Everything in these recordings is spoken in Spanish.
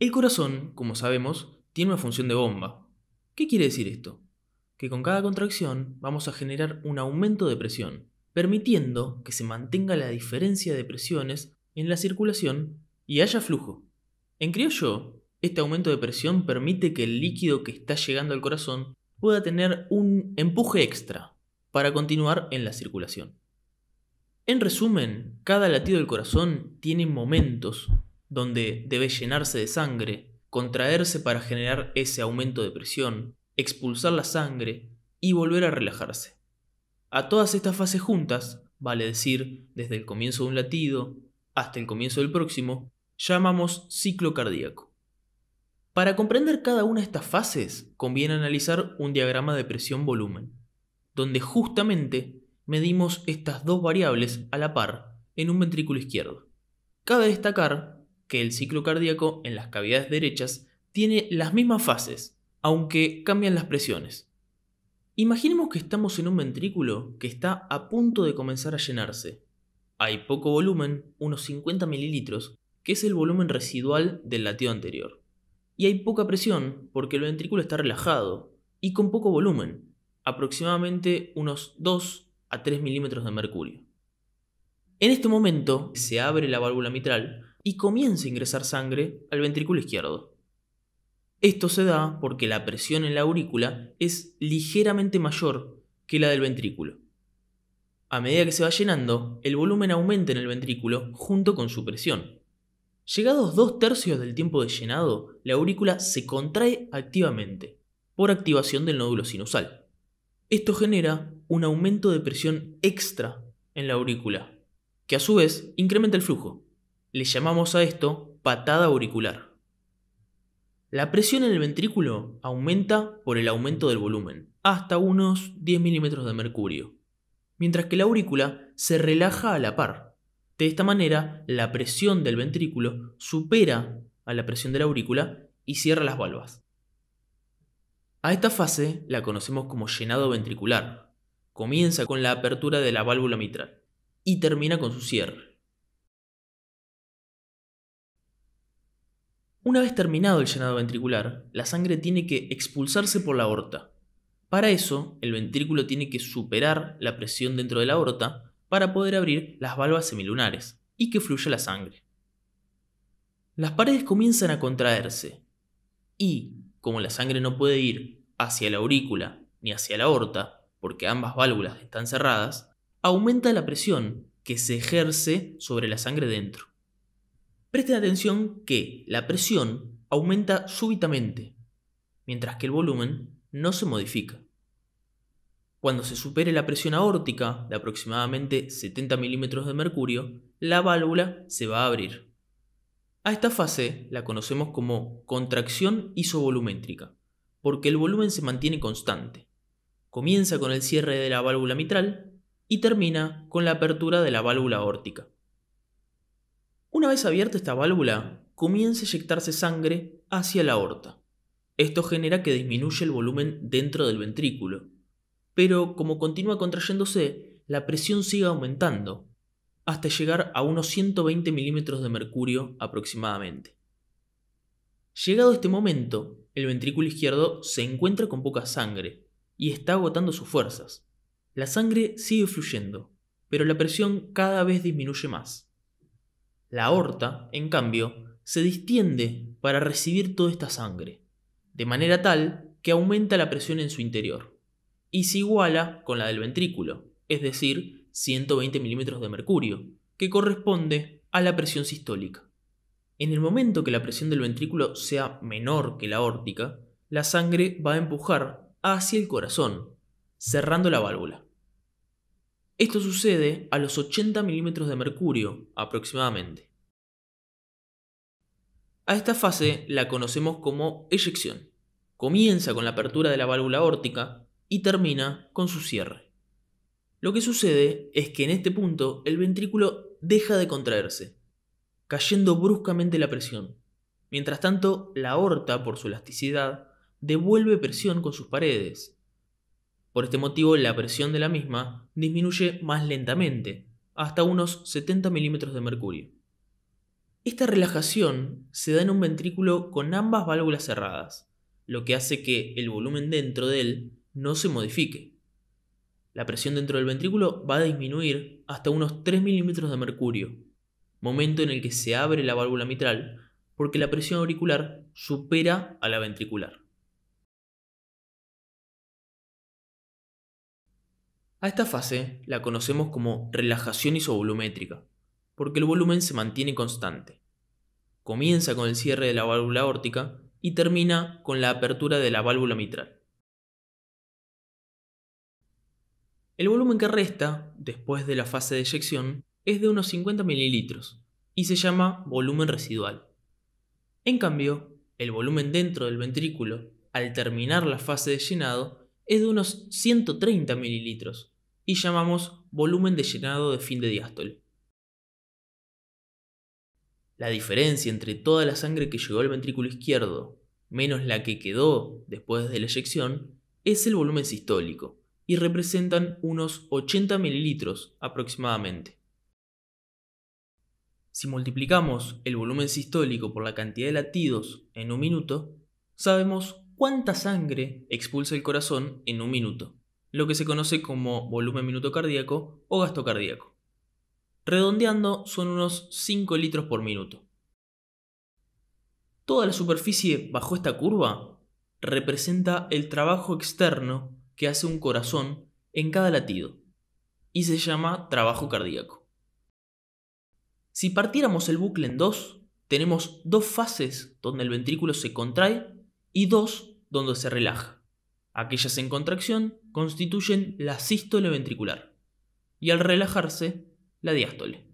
El corazón, como sabemos, tiene una función de bomba. ¿Qué quiere decir esto? Que con cada contracción vamos a generar un aumento de presión, permitiendo que se mantenga la diferencia de presiones en la circulación y haya flujo. En criollo, este aumento de presión permite que el líquido que está llegando al corazón pueda tener un empuje extra para continuar en la circulación. En resumen, cada latido del corazón tiene momentos donde debe llenarse de sangre, contraerse para generar ese aumento de presión, expulsar la sangre y volver a relajarse. A todas estas fases juntas, vale decir, desde el comienzo de un latido hasta el comienzo del próximo, llamamos ciclo cardíaco. Para comprender cada una de estas fases, conviene analizar un diagrama de presión-volumen, donde justamente medimos estas dos variables a la par en un ventrículo izquierdo. Cabe destacar que el ciclo cardíaco en las cavidades derechas tiene las mismas fases, aunque cambian las presiones. Imaginemos que estamos en un ventrículo que está a punto de comenzar a llenarse. Hay poco volumen, unos 50 mililitros, que es el volumen residual del latido anterior. Y hay poca presión porque el ventrículo está relajado y con poco volumen, aproximadamente unos 2 a 3 milímetros de mercurio. En este momento se abre la válvula mitral y comienza a ingresar sangre al ventrículo izquierdo. Esto se da porque la presión en la aurícula es ligeramente mayor que la del ventrículo. A medida que se va llenando, el volumen aumenta en el ventrículo junto con su presión. Llegados dos tercios del tiempo de llenado, la aurícula se contrae activamente, por activación del nódulo sinusal. Esto genera un aumento de presión extra en la aurícula, que a su vez incrementa el flujo. Le llamamos a esto patada auricular. La presión en el ventrículo aumenta por el aumento del volumen, hasta unos 10 milímetros de mercurio, mientras que la aurícula se relaja a la par. De esta manera, la presión del ventrículo supera a la presión de la aurícula y cierra las válvulas. A esta fase la conocemos como llenado ventricular. Comienza con la apertura de la válvula mitral y termina con su cierre. Una vez terminado el llenado ventricular, la sangre tiene que expulsarse por la aorta. Para eso, el ventrículo tiene que superar la presión dentro de la aorta para poder abrir las válvulas semilunares y que fluya la sangre. Las paredes comienzan a contraerse y, como la sangre no puede ir hacia la aurícula ni hacia la aorta, porque ambas válvulas están cerradas, aumenta la presión que se ejerce sobre la sangre dentro. Presten atención que la presión aumenta súbitamente, mientras que el volumen no se modifica. Cuando se supere la presión aórtica de aproximadamente 70 milímetros de mercurio, la válvula se va a abrir. A esta fase la conocemos como contracción isovolumétrica, porque el volumen se mantiene constante. Comienza con el cierre de la válvula mitral y termina con la apertura de la válvula aórtica. Una vez abierta esta válvula, comienza a eyectarse sangre hacia la aorta. Esto genera que disminuye el volumen dentro del ventrículo. Pero como continúa contrayéndose, la presión sigue aumentando, hasta llegar a unos 120 milímetros de mercurio aproximadamente. Llegado este momento, el ventrículo izquierdo se encuentra con poca sangre y está agotando sus fuerzas. La sangre sigue fluyendo, pero la presión cada vez disminuye más. La aorta, en cambio, se distiende para recibir toda esta sangre, de manera tal que aumenta la presión en su interior, y se iguala con la del ventrículo, es decir, 120 milímetros de mercurio, que corresponde a la presión sistólica. En el momento que la presión del ventrículo sea menor que la órtica, la sangre va a empujar hacia el corazón, cerrando la válvula. Esto sucede a los 80 milímetros de mercurio aproximadamente. A esta fase la conocemos como eyección. Comienza con la apertura de la válvula órtica y termina con su cierre. Lo que sucede es que en este punto el ventrículo deja de contraerse, cayendo bruscamente la presión. Mientras tanto, la aorta, por su elasticidad, devuelve presión con sus paredes, por este motivo, la presión de la misma disminuye más lentamente, hasta unos 70 milímetros de mercurio. Esta relajación se da en un ventrículo con ambas válvulas cerradas, lo que hace que el volumen dentro de él no se modifique. La presión dentro del ventrículo va a disminuir hasta unos 3 milímetros de mercurio, momento en el que se abre la válvula mitral porque la presión auricular supera a la ventricular. A esta fase la conocemos como relajación isovolumétrica, porque el volumen se mantiene constante. Comienza con el cierre de la válvula órtica y termina con la apertura de la válvula mitral. El volumen que resta, después de la fase de eyección, es de unos 50 mililitros y se llama volumen residual. En cambio, el volumen dentro del ventrículo, al terminar la fase de llenado, es de unos 130 mililitros y llamamos volumen de llenado de fin de diástole. La diferencia entre toda la sangre que llegó al ventrículo izquierdo, menos la que quedó después de la eyección, es el volumen sistólico y representan unos 80 mililitros aproximadamente. Si multiplicamos el volumen sistólico por la cantidad de latidos en un minuto, sabemos cuánta sangre expulsa el corazón en un minuto, lo que se conoce como volumen minuto cardíaco o gasto cardíaco. Redondeando son unos 5 litros por minuto. Toda la superficie bajo esta curva representa el trabajo externo que hace un corazón en cada latido y se llama trabajo cardíaco. Si partiéramos el bucle en dos, tenemos dos fases donde el ventrículo se contrae y dos donde se relaja. Aquellas en contracción constituyen la sístole ventricular y al relajarse la diástole.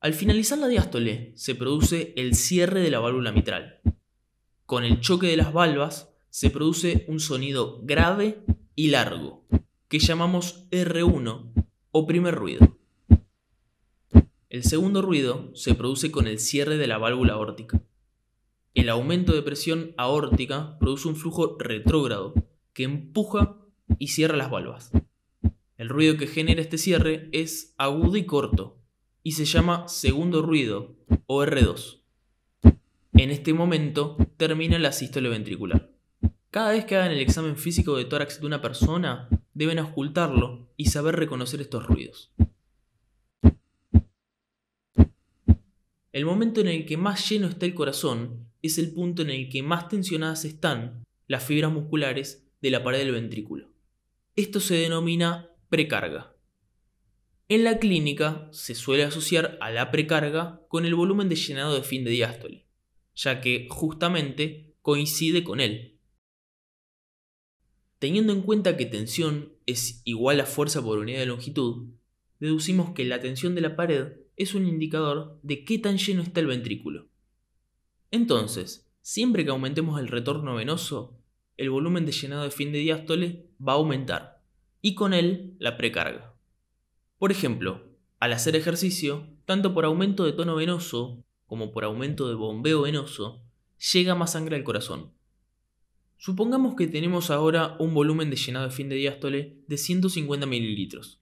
Al finalizar la diástole se produce el cierre de la válvula mitral. Con el choque de las valvas se produce un sonido grave y largo, que llamamos R1 o primer ruido. El segundo ruido se produce con el cierre de la válvula órtica. El aumento de presión aórtica produce un flujo retrógrado que empuja y cierra las válvulas. El ruido que genera este cierre es agudo y corto y se llama segundo ruido o R2. En este momento termina la sístole ventricular. Cada vez que hagan el examen físico de tórax de una persona, deben ocultarlo y saber reconocer estos ruidos. El momento en el que más lleno está el corazón es el punto en el que más tensionadas están las fibras musculares de la pared del ventrículo. Esto se denomina precarga. En la clínica se suele asociar a la precarga con el volumen de llenado de fin de diástole, ya que justamente coincide con él. Teniendo en cuenta que tensión es igual a fuerza por unidad de longitud, deducimos que la tensión de la pared es un indicador de qué tan lleno está el ventrículo. Entonces, siempre que aumentemos el retorno venoso, el volumen de llenado de fin de diástole va a aumentar y con él la precarga. Por ejemplo, al hacer ejercicio, tanto por aumento de tono venoso como por aumento de bombeo venoso, llega más sangre al corazón. Supongamos que tenemos ahora un volumen de llenado de fin de diástole de 150 mililitros.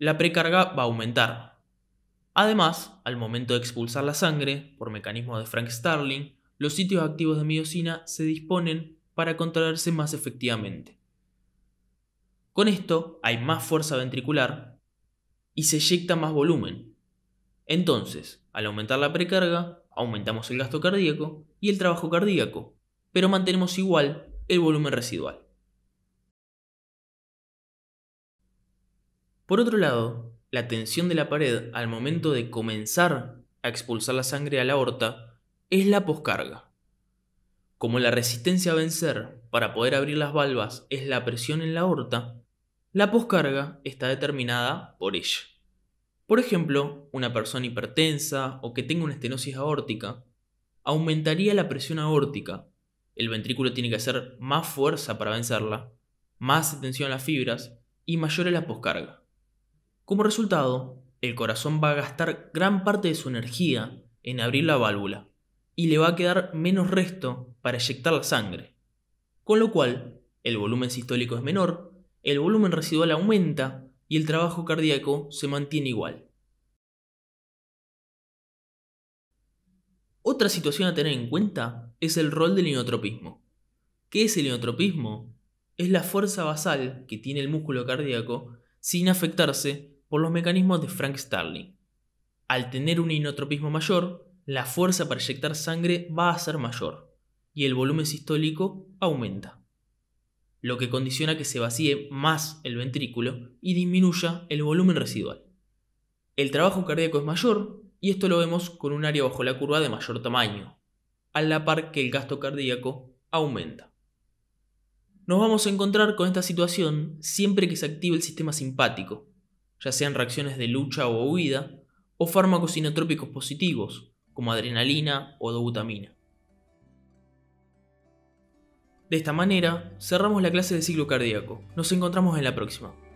La precarga va a aumentar, Además, al momento de expulsar la sangre, por mecanismo de Frank Starling, los sitios activos de miocina se disponen para controlarse más efectivamente. Con esto hay más fuerza ventricular y se eyecta más volumen. Entonces, al aumentar la precarga, aumentamos el gasto cardíaco y el trabajo cardíaco, pero mantenemos igual el volumen residual. Por otro lado, la tensión de la pared al momento de comenzar a expulsar la sangre a la aorta es la poscarga. Como la resistencia a vencer para poder abrir las valvas es la presión en la aorta, la poscarga está determinada por ella. Por ejemplo, una persona hipertensa o que tenga una estenosis aórtica aumentaría la presión aórtica. El ventrículo tiene que hacer más fuerza para vencerla, más tensión a las fibras y mayor es la poscarga. Como resultado, el corazón va a gastar gran parte de su energía en abrir la válvula y le va a quedar menos resto para eyectar la sangre. Con lo cual, el volumen sistólico es menor, el volumen residual aumenta y el trabajo cardíaco se mantiene igual. Otra situación a tener en cuenta es el rol del inotropismo. ¿Qué es el inotropismo? Es la fuerza basal que tiene el músculo cardíaco sin afectarse por los mecanismos de Frank Starling. Al tener un inotropismo mayor, la fuerza para inyectar sangre va a ser mayor y el volumen sistólico aumenta, lo que condiciona que se vacíe más el ventrículo y disminuya el volumen residual. El trabajo cardíaco es mayor y esto lo vemos con un área bajo la curva de mayor tamaño, a la par que el gasto cardíaco aumenta. Nos vamos a encontrar con esta situación siempre que se active el sistema simpático, ya sean reacciones de lucha o huida, o fármacos inotrópicos positivos, como adrenalina o dobutamina. De esta manera, cerramos la clase de ciclo cardíaco. Nos encontramos en la próxima.